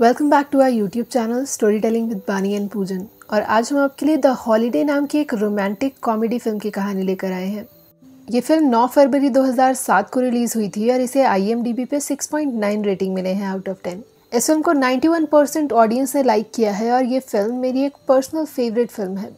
welcome back to our YouTube channel story telling with Bani and Poojan और आज हम आपके लिए द हॉलीडे नाम की एक रोमांटिक कॉमेडी फिल्म की कहानी लेकर आए हैं ये फिल्म 9 फरवरी 2007 को रिलीज़ हुई थी और इसे आई पे 6.9 रेटिंग मिले हैं आउट ऑफ 10 इस फिल्म को 91 परसेंट ऑडियंस ने लाइक किया है और ये फिल्म मेरी एक पर्सनल फेवरेट फिल्म है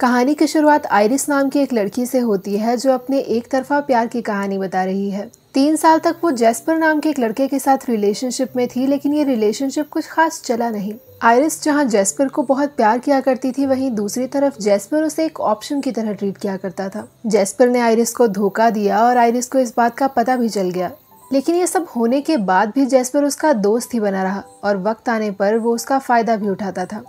कहानी की शुरुआत आयरिस नाम की एक लड़की से होती है जो अपने एक तरफा प्यार की कहानी बता रही है तीन साल तक वो जैस्पर नाम के एक लड़के के साथ रिलेशनशिप में थी लेकिन ये रिलेशनशिप कुछ खास चला नहीं आयरिस जहाँ जैस्पर को बहुत प्यार किया करती थी वहीं दूसरी तरफ जैस्पर उसे एक ऑप्शन की तरह ट्रीट किया करता था जैस्पर ने आयरिस को धोखा दिया और आयरिस को इस बात का पता भी चल गया लेकिन ये सब होने के बाद भी जैस्पर उसका दोस्त ही बना रहा और वक्त आने पर वो उसका फ़ायदा भी उठाता था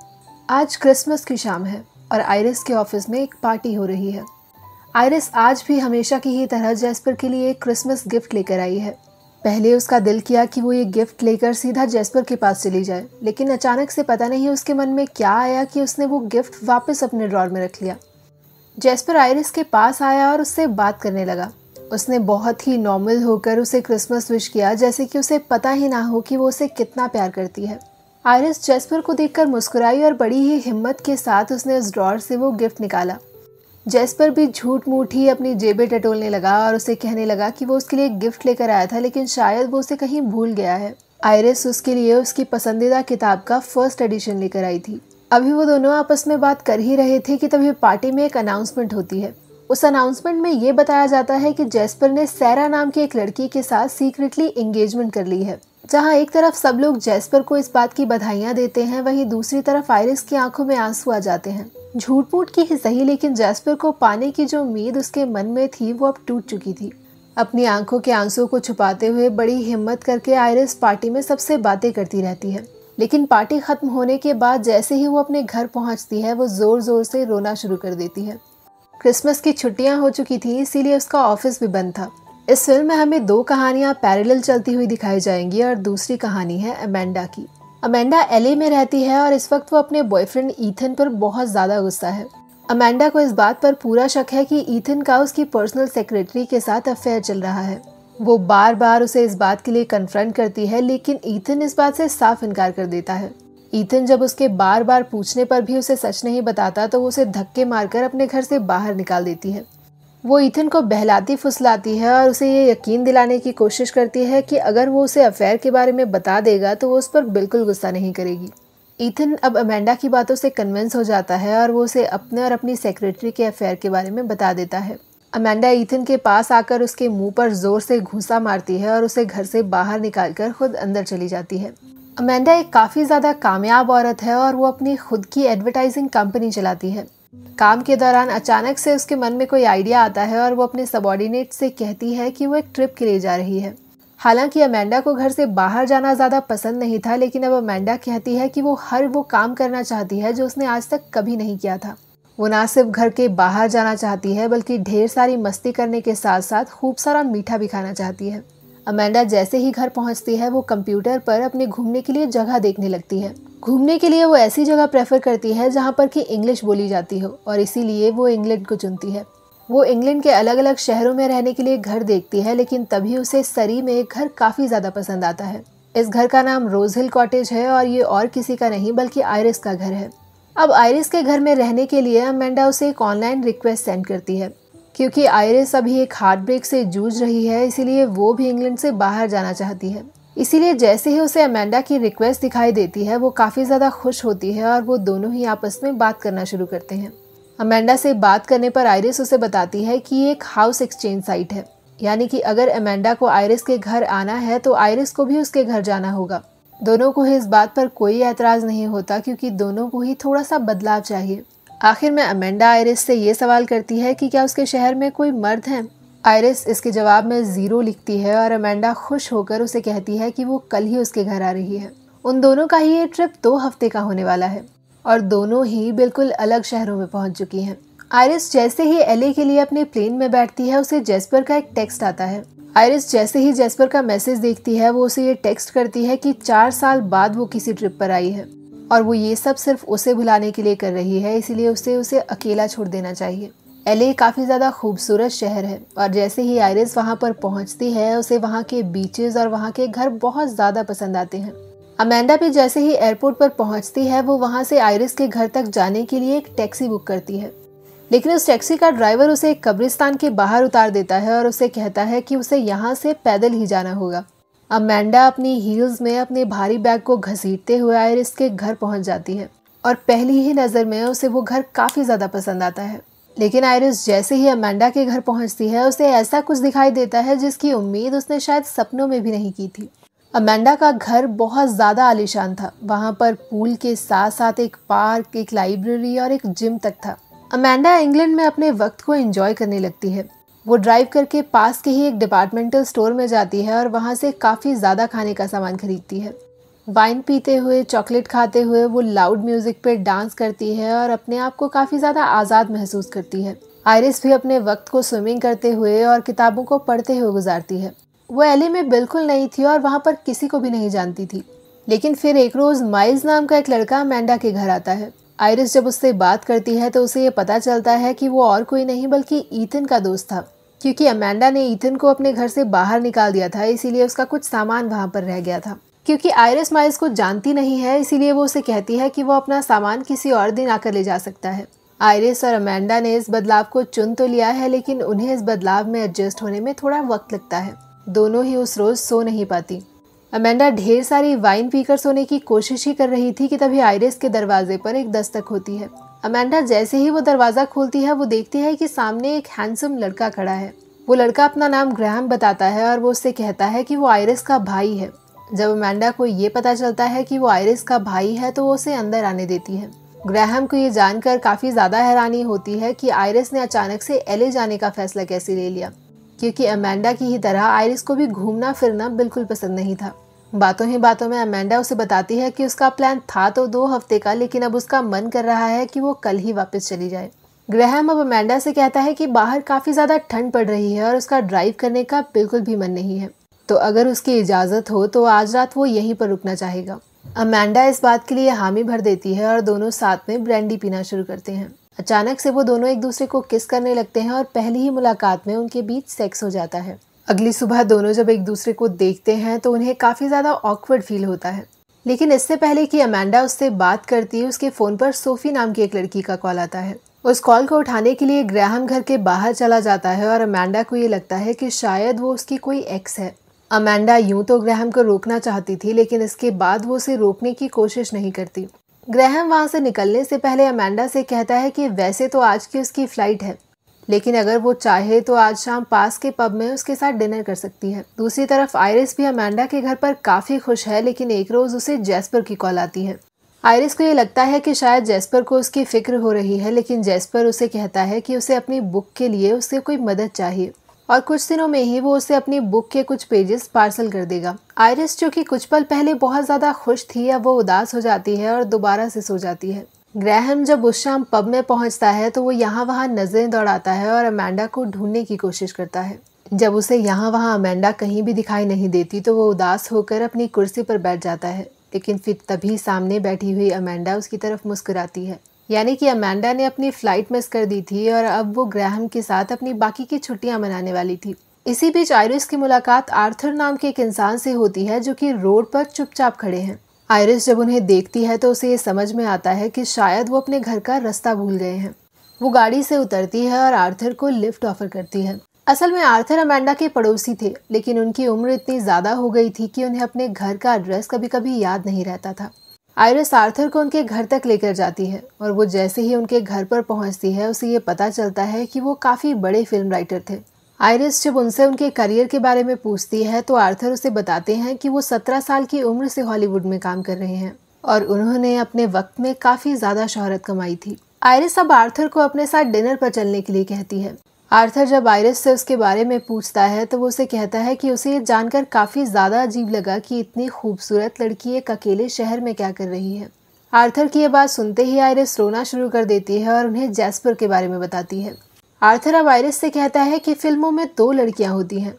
आज क्रिसमस की शाम है और आयरिस के ऑफिस में एक पार्टी हो रही है आयरिस आज भी हमेशा की ही तरह जैस्पर के लिए एक क्रिसमस गिफ्ट लेकर आई है पहले उसका दिल किया कि वो ये गिफ्ट लेकर सीधा जैस्पर के पास चली जाए लेकिन अचानक से पता नहीं उसके मन में क्या आया कि उसने वो गिफ्ट वापस अपने ड्रॉर में रख लिया जैस्पर आयरिस के पास आया और उससे बात करने लगा उसने बहुत ही नॉर्मल होकर उसे क्रिसमस विश किया जैसे कि उसे पता ही ना हो कि वो उसे कितना प्यार करती है आयरिस जैस्पर को देखकर मुस्कुराई और बड़ी ही हिम्मत के साथ उसने उस ड्रॉर से वो गिफ्ट निकाला जेस्पर भी झूठ मूठ ही अपनी जेबें टटोलने लगा और उसे कहने लगा कि वो उसके लिए गिफ्ट लेकर आया था लेकिन शायद वो उसे कहीं भूल गया है आयरिस उसके लिए उसकी पसंदीदा किताब का फर्स्ट एडिशन लेकर आई थी अभी वो दोनों आपस में बात कर ही रहे थे कि तभी पार्टी में एक अनाउंसमेंट होती है उस अनाउंसमेंट में ये बताया जाता है कि जैसपर ने सैरा नाम की एक लड़की के साथ सीक्रेटली एंगेजमेंट कर ली है जहाँ एक तरफ सब लोग जैसपर को इस बात की बधाइयाँ देते हैं वहीं दूसरी तरफ आयरिस की आंखों में आंसू आ जाते हैं झूठ मूठ की ही सही लेकिन जैस्पर को पाने की जो उम्मीद उसके मन में थी वो अब टूट चुकी थी अपनी आंखों के आंसू को छुपाते हुए बड़ी हिम्मत करके आयरिस पार्टी में सबसे बातें करती रहती है लेकिन पार्टी खत्म होने के बाद जैसे ही वो अपने घर पहुंचती है वो ज़ोर ज़ोर से रोना शुरू कर देती है क्रिसमस की छुट्टियां हो चुकी थी इसीलिए उसका ऑफिस भी बंद था इस फिल्म में हमें दो कहानियां पैरेलल चलती हुई दिखाई जाएंगी और दूसरी कहानी है अमेंडा की अमेंडा एलए में रहती है और इस वक्त वो अपने बॉयफ्रेंड ईथन पर बहुत ज़्यादा गुस्सा है अमेंडा को इस बात पर पूरा शक है कि ईथन का उसकी पर्सनल सेक्रेटरी के साथ अफेयर चल रहा है वो बार बार उसे इस बात के लिए कन्फ्रंट करती है लेकिन ईथन इस बात से साफ इनकार कर देता है ईथन जब उसके बार बार पूछने पर भी उसे सच नहीं बताता तो वो उसे धक्के मारकर अपने घर से बाहर निकाल देती है वो इथन को बहलाती फुसलाती है और उसे ये यकीन दिलाने की कोशिश करती है कि अगर वो उसे अफेयर के बारे में बता देगा तो वो उस पर बिल्कुल गुस्सा नहीं करेगी ईथन अब अमेंडा की बातों से कन्विंस हो जाता है और वो उसे अपने और अपनी सेक्रेटरी के अफेयर के बारे में बता देता है अमेंडा ईथन के पास आकर उसके मुंह पर जोर से घूसा मारती है और उसे घर से बाहर निकालकर खुद अंदर चली जाती है अमेंडा एक काफ़ी ज़्यादा कामयाब औरत है और वो अपनी खुद की एडवर्टाइजिंग कंपनी चलाती है काम के दौरान अचानक से उसके मन में कोई आइडिया आता है और वो अपने सबॉर्डिनेट से कहती है कि वो एक ट्रिप के लिए जा रही है हालांकि अमेंडा को घर से बाहर जाना ज़्यादा पसंद नहीं था लेकिन अब अमेंडा कहती है कि वो हर वो काम करना चाहती है जो उसने आज तक कभी नहीं किया था वो ना सिर्फ घर के बाहर जाना चाहती है बल्कि ढेर सारी मस्ती करने के साथ साथ खूब सारा मीठा भी खाना चाहती है अमेंडा जैसे ही घर पहुंचती है वो कंप्यूटर पर अपने घूमने के लिए जगह देखने लगती है घूमने के लिए वो ऐसी जगह प्रेफर करती है जहाँ पर कि इंग्लिश बोली जाती हो और इसीलिए वो इंग्लैंड को चुनती है वो इंग्लैंड के अलग अलग शहरों में रहने के लिए घर देखती है लेकिन तभी उसे सरी में एक घर काफ़ी ज़्यादा पसंद आता है इस घर का नाम रोज हिल कॉटेज है और ये और किसी का नहीं बल्कि आयरिस का घर है अब आयरिस के घर में रहने के लिए अमेंडा उसे एक ऑनलाइन रिक्वेस्ट सेंड करती है क्योंकि आयरिस अभी एक हार्ट ब्रेक से जूझ रही है इसीलिए वो भी इंग्लैंड से बाहर जाना चाहती है इसीलिए जैसे ही उसे अमेंडा की रिक्वेस्ट दिखाई देती है वो काफ़ी ज़्यादा खुश होती है और वो दोनों ही आपस में बात करना शुरू करते हैं अमेंडा से बात करने पर आयरिस उसे बताती है कि ये एक हाउस एक्सचेंज साइट है यानी कि अगर अमेंडा को आयरिस के घर आना है तो आयरिस को भी उसके घर जाना होगा दोनों को ही इस बात पर कोई एतराज़ नहीं होता क्योंकि दोनों को ही थोड़ा सा बदलाव चाहिए आखिर में अमेंडा आयरिस से ये सवाल करती है कि क्या उसके शहर में कोई मर्द हैं आयरिस इसके जवाब में ज़ीरो लिखती है और अमेंडा खुश होकर उसे कहती है कि वो कल ही उसके घर आ रही है उन दोनों का ही ये ट्रिप दो हफ्ते का होने वाला है और दोनों ही बिल्कुल अलग शहरों में पहुंच चुकी हैं आयरिस जैसे ही एले के लिए अपने प्लेन में बैठती है उसे जेस्पर का एक टेक्स्ट आता है आयरिस जैसे ही जेस्पर का मैसेज देखती है वो उसे ये टेक्स्ट करती है कि चार साल बाद वो किसी ट्रिप पर आई है और वो ये सब सिर्फ उसे भुलाने के लिए कर रही है इसीलिए उसे उसे अकेला छोड़ देना चाहिए एलए काफ़ी ज़्यादा खूबसूरत शहर है और जैसे ही आयरिस वहाँ पर पहुँचती है उसे वहाँ के बीचेस और वहाँ के घर बहुत ज़्यादा पसंद आते हैं अमेंडा भी जैसे ही एयरपोर्ट पर पहुँचती है वो वहाँ से आयरिस के घर तक जाने के लिए एक टैक्सी बुक करती है लेकिन उस टैक्सी का ड्राइवर उसे एक कब्रिस्तान के बाहर उतार देता है और उसे कहता है कि उसे यहाँ से पैदल ही जाना होगा अमेंडा अपनी हील्स में अपने भारी बैग को घसीटते हुए आयरिस के घर पहुँच जाती है और पहली ही नज़र में उसे वो घर काफ़ी ज़्यादा पसंद आता है लेकिन आयरिस जैसे ही अमेंडा के घर पहुंचती है उसे ऐसा कुछ दिखाई देता है जिसकी उम्मीद उसने शायद सपनों में भी नहीं की थी अमेंडा का घर बहुत ज़्यादा आलिशान था वहाँ पर पूल के साथ साथ एक पार्क एक लाइब्रेरी और एक जिम तक था अमेंडा इंग्लैंड में अपने वक्त को एंजॉय करने लगती है वो ड्राइव करके पास के ही एक डिपार्टमेंटल स्टोर में जाती है और वहाँ से काफ़ी ज़्यादा खाने का सामान खरीदती है वाइन पीते हुए चॉकलेट खाते हुए वो लाउड म्यूज़िक पे डांस करती है और अपने आप को काफ़ी ज़्यादा आज़ाद महसूस करती है आयरिस भी अपने वक्त को स्विमिंग करते हुए और किताबों को पढ़ते हुए गुजारती है वो एले में बिल्कुल नहीं थी और वहाँ पर किसी को भी नहीं जानती थी लेकिन फिर एक रोज़ माइल्स नाम का एक लड़का मैंडा के घर आता है आयरिस जब उससे बात करती है तो उसे ये पता चलता है कि वो और कोई नहीं बल्कि ईथन का दोस्त था क्योंकि अमेंडा ने ईथन को अपने घर से बाहर निकाल दिया था इसीलिए उसका कुछ सामान वहाँ पर रह गया था क्योंकि आयरस माइल्स को जानती नहीं है इसीलिए वो उसे कहती है कि वो अपना सामान किसी और दिन आकर ले जा सकता है आयरिस और अमेंडा ने इस बदलाव को चुन तो लिया है लेकिन उन्हें इस बदलाव में एडजस्ट होने में थोड़ा वक्त लगता है दोनों ही उस रोज़ सो नहीं पाती अमेंडा ढेर सारी वाइन पीकर सोने की कोशिश ही कर रही थी कि तभी आयरिस के दरवाजे पर एक दस्तक होती है अमेंडा जैसे ही वो दरवाज़ा खोलती है वो देखती है कि सामने एक हैंडसम लड़का खड़ा है वो लड़का अपना नाम ग्रहम बताता है और वो उससे कहता है कि वो आयरिस का भाई है जब अमेंडा को ये पता चलता है कि वो आयरिस का भाई है तो वो उसे अंदर आने देती है ग्रहम को ये जानकर काफ़ी ज़्यादा हैरानी होती है कि आयरिस ने अचानक से एले जाने का फैसला कैसे ले लिया क्योंकि अमेंडा की ही तरह आयरिस को भी घूमना फिरना बिल्कुल पसंद नहीं था बातों ही बातों में अमेंडा उसे बताती है कि उसका प्लान था तो दो हफ्ते का लेकिन अब उसका मन कर रहा है कि वो कल ही वापस चली जाए ग्रहम अब अमेंडा से कहता है कि बाहर काफ़ी ज़्यादा ठंड पड़ रही है और उसका ड्राइव करने का बिल्कुल भी मन नहीं है तो अगर उसकी इजाज़त हो तो आज रात वो यहीं पर रुकना चाहेगा अमेंडा इस बात के लिए हामी भर देती है और दोनों साथ में ब्रांडी पीना शुरू करते हैं अचानक से वो दोनों एक दूसरे को किस करने लगते हैं और पहली ही मुलाकात में उनके बीच सेक्स हो जाता है अगली सुबह दोनों जब एक दूसरे को देखते हैं तो उन्हें काफ़ी ज़्यादा ऑकवर्ड फील होता है लेकिन इससे पहले कि अमेंडा उससे बात करती है उसके फ़ोन पर सोफ़ी नाम की एक लड़की का कॉल आता है उस कॉल को उठाने के लिए ग्रहम घर के बाहर चला जाता है और अमेंडा को ये लगता है कि शायद वो उसकी कोई एक्स है अमेंडा यूं तो ग्रहम को रोकना चाहती थी लेकिन इसके बाद वो उसे रोकने की कोशिश नहीं करती ग्रहम वहां से निकलने से पहले अमेंडा से कहता है कि वैसे तो आज की उसकी फ़्लाइट है लेकिन अगर वो चाहे तो आज शाम पास के पब में उसके साथ डिनर कर सकती है दूसरी तरफ आयरिस भी अमेंडा के घर पर काफ़ी खुश है लेकिन एक रोज़ उसे जैस्पर की कॉल आती है आयरिस को ये लगता है कि शायद जैस्पर को उसकी फ़िक्र हो रही है लेकिन जैस्पर उसे कहता है कि उसे अपनी बुक के लिए उससे कोई मदद चाहिए और कुछ दिनों में ही वो उसे अपनी बुक के कुछ पेजेस पार्सल कर देगा आयरिस जो कि कुछ पल पहले बहुत ज़्यादा खुश थी अब वो उदास हो जाती है और दोबारा से सो जाती है ग्रहम जब उस शाम पब में पहुंचता है तो वो यहाँ वहाँ नज़रें दौड़ाता है और अमेंडा को ढूंढने की कोशिश करता है जब उसे यहाँ वहाँ अमेंडा कहीं भी दिखाई नहीं देती तो वो उदास होकर अपनी कुर्सी पर बैठ जाता है लेकिन फिर तभी सामने बैठी हुई अमेंडा उसकी तरफ मुस्कुराती है यानी कि अमेंडा ने अपनी फ़्लाइट मिस कर दी थी और अब वो ग्रहम के साथ अपनी बाकी की छुट्टियां मनाने वाली थी इसी बीच आयरिस की मुलाकात आर्थर नाम के एक इंसान से होती है जो कि रोड पर चुपचाप खड़े हैं आयरिस जब उन्हें देखती है तो उसे ये समझ में आता है कि शायद वो अपने घर का रास्ता भूल गए हैं वो गाड़ी से उतरती है और आर्थर को लिफ्ट ऑफर करती है असल में आर्थर अमेंडा के पड़ोसी थे लेकिन उनकी उम्र इतनी ज़्यादा हो गई थी कि उन्हें अपने घर का एड्रेस कभी कभी याद नहीं रहता था आयरिस आर्थर को उनके घर तक लेकर जाती है और वो जैसे ही उनके घर पर पहुंचती है उसे ये पता चलता है कि वो काफ़ी बड़े फिल्म राइटर थे आयरिस जब उनसे उनके करियर के बारे में पूछती है तो आर्थर उसे बताते हैं कि वो सत्रह साल की उम्र से हॉलीवुड में काम कर रहे हैं और उन्होंने अपने वक्त में काफ़ी ज़्यादा शोहरत कमाई थी आयरिस अब आर्थर को अपने साथ डिनर पर चलने के लिए कहती है आर्थर जब आयरस से उसके बारे में पूछता है तो वो उसे कहता है कि उसे ये जानकर काफ़ी ज़्यादा अजीब लगा कि इतनी खूबसूरत लड़की एक अकेले शहर में क्या कर रही है आर्थर की ये बात सुनते ही आयरस रोना शुरू कर देती है और उन्हें जैसपुर के बारे में बताती है आर्थर अब आयरस से कहता है कि फिल्मों में दो लड़कियाँ होती हैं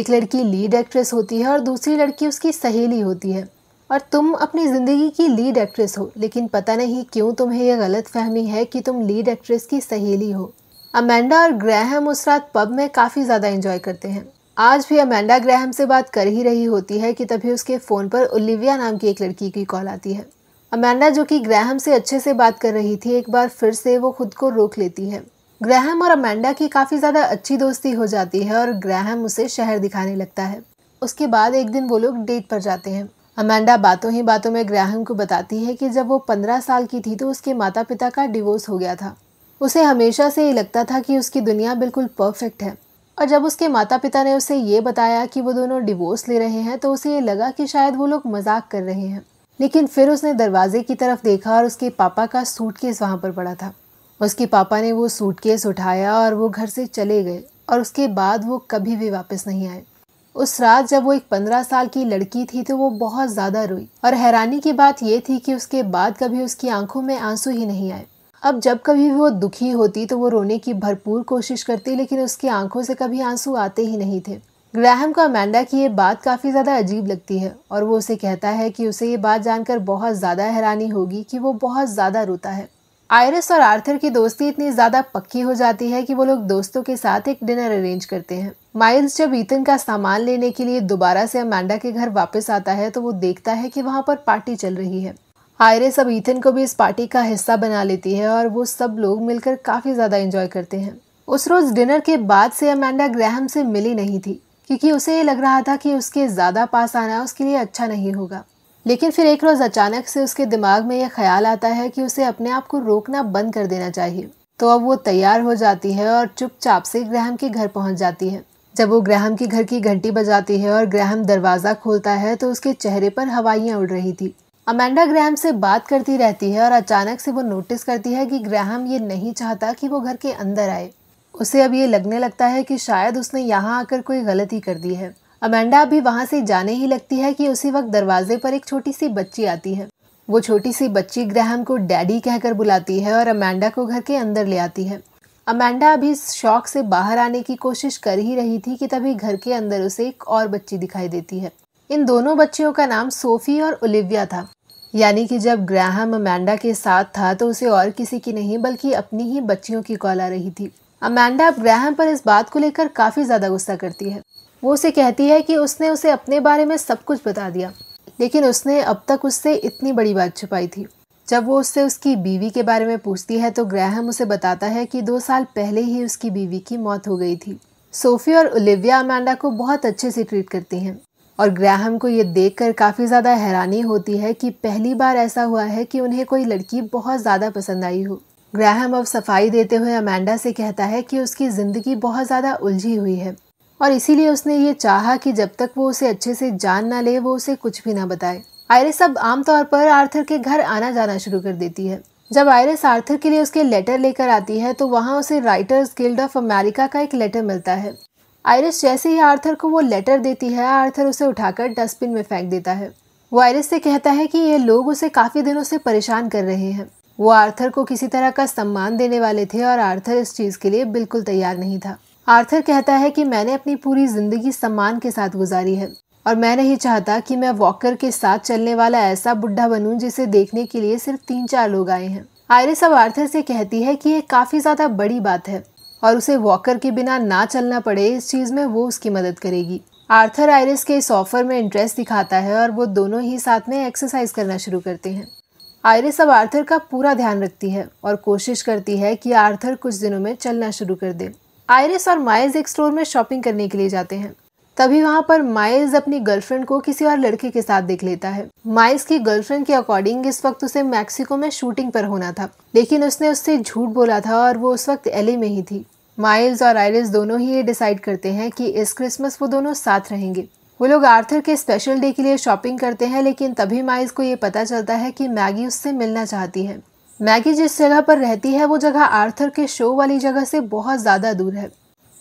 एक लड़की लीड एक्ट्रेस होती है और दूसरी लड़की उसकी सहेली होती है और तुम अपनी ज़िंदगी की लीड एक्ट्रेस हो लेकिन पता नहीं क्यों तुम्हें यह गलत फहमी है कि तुम लीड एक्ट्रेस की सहेली हो अमेंडा और ग्रैहम उस रात पब में काफ़ी ज़्यादा एंजॉय करते हैं आज भी अमेंडा ग्रैहम से बात कर ही रही होती है कि तभी उसके फ़ोन पर ओलिविया नाम की एक लड़की की कॉल आती है अमेंडा जो कि ग्रैहम से अच्छे से बात कर रही थी एक बार फिर से वो खुद को रोक लेती है ग्रैहम और अमेंडा की काफ़ी ज़्यादा अच्छी दोस्ती हो जाती है और ग्रैहम उसे शहर दिखाने लगता है उसके बाद एक दिन वो लोग डेट पर जाते हैं अमेंडा बातों ही बातों में ग्रैहम को बताती है कि जब वो पंद्रह साल की थी तो उसके माता पिता का डिवोर्स हो गया था उसे हमेशा से ही लगता था कि उसकी दुनिया बिल्कुल परफेक्ट है और जब उसके माता पिता ने उसे ये बताया कि वो दोनों डिवोर्स ले रहे हैं तो उसे ये लगा कि शायद वो लोग मजाक कर रहे हैं लेकिन फिर उसने दरवाजे की तरफ देखा और उसके पापा का सूटकेस वहाँ पर पड़ा था उसके पापा ने वो सूटकेस उठाया और वो घर से चले गए और उसके बाद वो कभी भी वापस नहीं आए उस रात जब वो एक पंद्रह साल की लड़की थी तो वो बहुत ज़्यादा रोई और हैरानी की बात ये थी कि उसके बाद कभी उसकी आंखों में आंसू ही नहीं आए अब जब कभी भी वो दुखी होती तो वो रोने की भरपूर कोशिश करती लेकिन उसकी आंखों से कभी आंसू आते ही नहीं थे ग्राहम को अमेंडा की ये बात काफ़ी ज़्यादा अजीब लगती है और वो उसे कहता है कि उसे ये बात जानकर बहुत ज़्यादा हैरानी होगी कि वो बहुत ज़्यादा रोता है आयरस और आर्थर की दोस्ती इतनी ज़्यादा पक्की हो जाती है कि वो लोग दोस्तों के साथ एक डिनर अरेंज करते हैं माइल्स जब ईतन का सामान लेने के लिए दोबारा से अमेंडा के घर वापस आता है तो वो देखता है कि वहाँ पर पार्टी चल रही है आयरिस अब ईथन को भी इस पार्टी का हिस्सा बना लेती है और वो सब लोग मिलकर काफ़ी ज़्यादा इंजॉय करते हैं उस रोज़ डिनर के बाद से अमेंडा ग्रहम से मिली नहीं थी क्योंकि उसे ये लग रहा था कि उसके ज़्यादा पास आना उसके लिए अच्छा नहीं होगा लेकिन फिर एक रोज़ अचानक से उसके दिमाग में यह ख्याल आता है कि उसे अपने आप को रोकना बंद कर देना चाहिए तो अब वो तैयार हो जाती है और चुपचाप से ग्रहम के घर पहुंच जाती है जब वो ग्रहम के घर की घंटी बजाती है और ग्रहम दरवाज़ा खोलता है तो उसके चेहरे पर हवाइयाँ उड़ रही थी अमेंडा ग्रैम से बात करती रहती है और अचानक से वो नोटिस करती है कि ग्रैम ये नहीं चाहता कि वो घर के अंदर आए उसे अब ये लगने लगता है कि शायद उसने यहाँ आकर कोई गलती कर दी है अमेंडा अभी वहाँ से जाने ही लगती है कि उसी वक्त दरवाजे पर एक छोटी सी बच्ची आती है वो छोटी सी बच्ची ग्रहम को डैडी कहकर बुलाती है और अमेंडा को घर के अंदर ले आती है अमेंडा अभी शौक से बाहर आने की कोशिश कर ही रही थी कि तभी घर के अंदर उसे एक और बच्ची दिखाई देती है इन दोनों बच्चियों का नाम सोफी और ओलिविया था यानी कि जब ग्राहम अमेंडा के साथ था तो उसे और किसी की नहीं बल्कि अपनी ही बच्चियों की कॉल आ रही थी अमेंडा अब ग्राहम पर इस बात को लेकर काफ़ी ज़्यादा गुस्सा करती है वो उसे कहती है कि उसने उसे अपने बारे में सब कुछ बता दिया लेकिन उसने अब तक उससे इतनी बड़ी बात छुपाई थी जब वो उससे उसकी बीवी के बारे में पूछती है तो ग्राहम उसे बताता है कि दो साल पहले ही उसकी बीवी की मौत हो गई थी सोफी और ओलिविया अमेंडा को बहुत अच्छे से ट्रीट करती हैं और ग्राहम को ये देखकर काफ़ी ज़्यादा हैरानी होती है कि पहली बार ऐसा हुआ है कि उन्हें कोई लड़की बहुत ज़्यादा पसंद आई हो ग्राहम अब सफाई देते हुए अमेंडा से कहता है कि उसकी ज़िंदगी बहुत ज़्यादा उलझी हुई है और इसीलिए उसने ये चाहा कि जब तक वो उसे अच्छे से जान ना ले वो उसे कुछ भी ना बताए आयरिस अब आमतौर पर आर्थर के घर आना जाना शुरू कर देती है जब आयरिस आर्थर के लिए उसके लेटर लेकर आती है तो वहाँ उसे राइटर्स गिल्ड ऑफ अमेरिका का एक लेटर मिलता है आयरिस जैसे ही आर्थर को वो लेटर देती है आर्थर उसे उठाकर डस्टबिन में फेंक देता है वो आयरिस से कहता है कि ये लोग उसे काफ़ी दिनों से परेशान कर रहे हैं वो आर्थर को किसी तरह का सम्मान देने वाले थे और आर्थर इस चीज़ के लिए बिल्कुल तैयार नहीं था आर्थर कहता है कि मैंने अपनी पूरी ज़िंदगी सम्मान के साथ गुजारी है और मैं नहीं चाहता कि मैं वॉकर के साथ चलने वाला ऐसा बुढ़ा बनूं जिसे देखने के लिए सिर्फ तीन चार लोग आए हैं आयरिस अब आर्थर से कहती है कि ये काफ़ी ज़्यादा बड़ी बात है और उसे वॉकर के बिना ना चलना पड़े इस चीज़ में वो उसकी मदद करेगी आर्थर आयरिस के इस ऑफर में इंटरेस्ट दिखाता है और वो दोनों ही साथ में एक्सरसाइज करना शुरू करते हैं आयरिस अब आर्थर का पूरा ध्यान रखती है और कोशिश करती है कि आर्थर कुछ दिनों में चलना शुरू कर दे आयरिस और माइल्स एक स्टोर में शॉपिंग करने के लिए जाते हैं तभी वहाँ पर माइल्स अपनी गर्लफ्रेंड को किसी और लड़के के साथ देख लेता है माइल्स की गर्लफ्रेंड के अकॉर्डिंग इस वक्त उसे मैक्सिको में शूटिंग पर होना था लेकिन उसने उससे झूठ बोला था और वो उस वक्त एले में ही थी माइल्स और आयरिस दोनों ही ये डिसाइड करते हैं कि इस क्रिसमस वो दोनों साथ रहेंगे वो लोग आर्थर के स्पेशल डे के लिए शॉपिंग करते हैं लेकिन तभी माइल्स को ये पता चलता है कि मैगी उससे मिलना चाहती है मैगी जिस जगह पर रहती है वो जगह आर्थर के शो वाली जगह से बहुत ज़्यादा दूर है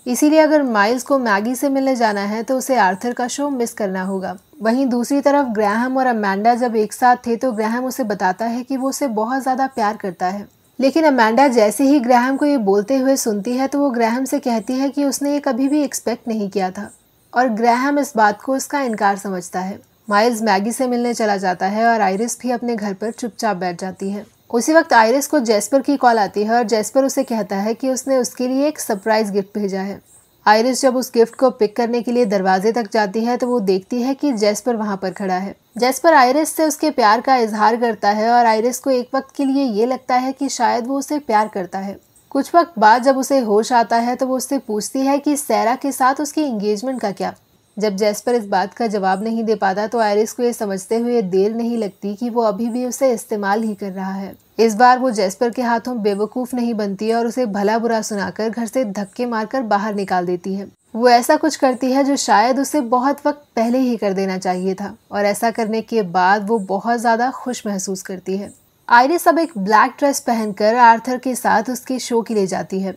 इसीलिए अगर माइल्स को मैगी से मिलने जाना है तो उसे आर्थर का शो मिस करना होगा वहीं दूसरी तरफ ग्रहम और अमेंडा जब एक साथ थे तो ग्रैहम उसे बताता है कि वो उसे बहुत ज़्यादा प्यार करता है लेकिन अमेंडा जैसे ही ग्रैहम को ये बोलते हुए सुनती है तो वो ग्रहम से कहती है कि उसने ये कभी भी एक्सपेक्ट नहीं किया था और ग्रैहम इस बात को उसका इनकार समझता है माइल्स मैगी से मिलने चला जाता है और आयरिस भी अपने घर पर चुपचाप बैठ जाती है उसी वक्त आयरिस को जैसपर की कॉल आती है और जैसपर उसे कहता है कि उसने उसके लिए एक सरप्राइज गिफ्ट भेजा है आयरिस जब उस गिफ्ट को पिक करने के लिए दरवाजे तक जाती है तो वो देखती है कि जैस्पर वहाँ पर खड़ा है जैसपर आयरिस से उसके प्यार का इजहार करता है और आयरिस को एक वक्त के लिए ये लगता है कि शायद वो उसे प्यार करता है कुछ वक्त बाद जब उसे होश आता है तो वो उससे पूछती है कि सैरा के साथ उसकी इंगेजमेंट का क्या जब जैसपर इस बात का जवाब नहीं दे पाता तो आयरिस को ये समझते हुए देर नहीं लगती कि वो अभी भी उसे इस्तेमाल ही कर रहा है इस बार वो जैस्पर के हाथों बेवकूफ़ नहीं बनती और उसे भला बुरा सुनाकर घर से धक्के मारकर बाहर निकाल देती है वो ऐसा कुछ करती है जो शायद उसे बहुत वक्त पहले ही कर देना चाहिए था और ऐसा करने के बाद वो बहुत ज़्यादा खुश महसूस करती है आयरिस अब एक ब्लैक ड्रेस पहनकर आर्थर के साथ उसके शो के लिए जाती है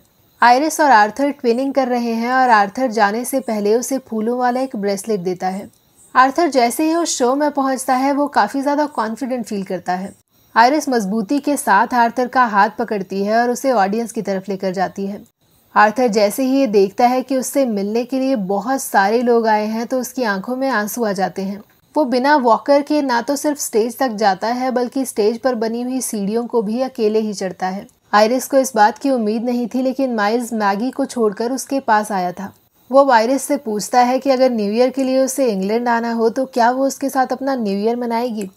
आयरिस और आर्थर ट्विनिंग कर रहे हैं और आर्थर जाने से पहले उसे फूलों वाला एक ब्रेसलेट देता है आर्थर जैसे ही उस शो में पहुंचता है वो काफ़ी ज़्यादा कॉन्फिडेंट फील करता है आयरिस मजबूती के साथ आर्थर का हाथ पकड़ती है और उसे ऑडियंस की तरफ लेकर जाती है आर्थर जैसे ही ये देखता है कि उससे मिलने के लिए बहुत सारे लोग आए हैं तो उसकी आंखों में आंसू आ जाते हैं वो बिना वॉकर के ना तो सिर्फ स्टेज तक जाता है बल्कि स्टेज पर बनी हुई सीढ़ियों को भी अकेले ही चढ़ता है आयरिस को इस बात की उम्मीद नहीं थी लेकिन माइल्स मैगी को छोड़कर उसके पास आया था वो वायरस से पूछता है कि अगर न्यू ईयर के लिए उसे इंग्लैंड आना हो तो क्या वो उसके साथ अपना न्यू ईयर मनाएगी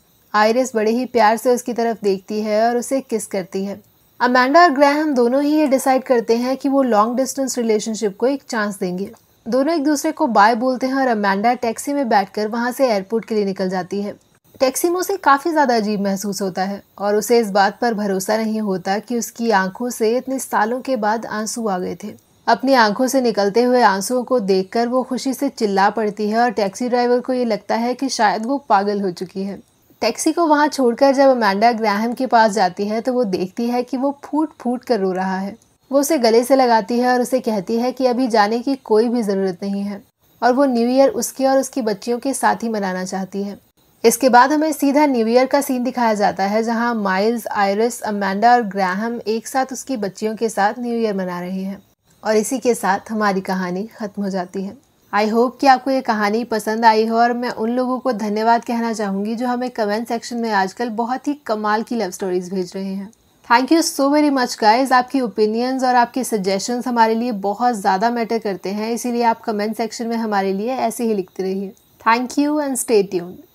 आयरिस बड़े ही प्यार से उसकी तरफ देखती है और उसे किस करती है अमेंडा और ग्रैहम दोनों ही ये डिसाइड करते हैं कि वो लॉन्ग डिस्टेंस रिलेशनशिप को एक चांस देंगे दोनों एक दूसरे को बाय बोलते हैं और अमेंडा टैक्सी में बैठकर वहाँ से एयरपोर्ट के लिए निकल जाती है में से काफ़ी ज़्यादा अजीब महसूस होता है और उसे इस बात पर भरोसा नहीं होता कि उसकी आंखों से इतने सालों के बाद आंसू आ गए थे अपनी आंखों से निकलते हुए आंसुओं को देखकर वो खुशी से चिल्ला पड़ती है और टैक्सी ड्राइवर को ये लगता है कि शायद वो पागल हो चुकी है टैक्सी को वहाँ छोड़कर जब अमेंडा ग्राहम के पास जाती है तो वो देखती है कि वो फूट फूट कर रो रहा है वो उसे गले से लगाती है और उसे कहती है कि अभी जाने की कोई भी ज़रूरत नहीं है और वो न्यू ईयर उसके और उसकी बच्चियों के साथ ही मनाना चाहती है इसके बाद हमें सीधा न्यू ईयर का सीन दिखाया जाता है जहां माइल्स आयरस अमेंडा और ग्राहम एक साथ उसकी बच्चियों के साथ न्यू ईयर मना रहे हैं और इसी के साथ हमारी कहानी ख़त्म हो जाती है आई होप कि आपको ये कहानी पसंद आई हो और मैं उन लोगों को धन्यवाद कहना चाहूँगी जो हमें कमेंट सेक्शन में आजकल बहुत ही कमाल की लव स्टोरीज़ भेज रहे हैं thank you so very much guys आपकी ओपिनियंस और आपके सजेशंस हमारे लिए बहुत ज़्यादा मैटर करते हैं इसीलिए आप कमेंट सेक्शन में हमारे लिए ऐसे ही लिखते रहिए thank you and stay tuned